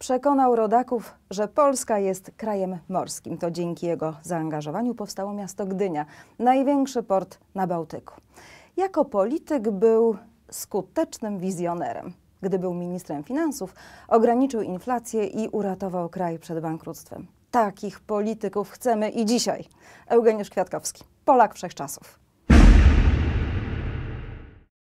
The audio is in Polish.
Przekonał rodaków, że Polska jest krajem morskim. To dzięki jego zaangażowaniu powstało miasto Gdynia, największy port na Bałtyku. Jako polityk był skutecznym wizjonerem. Gdy był ministrem finansów, ograniczył inflację i uratował kraj przed bankructwem. Takich polityków chcemy i dzisiaj. Eugeniusz Kwiatkowski, Polak Wszechczasów.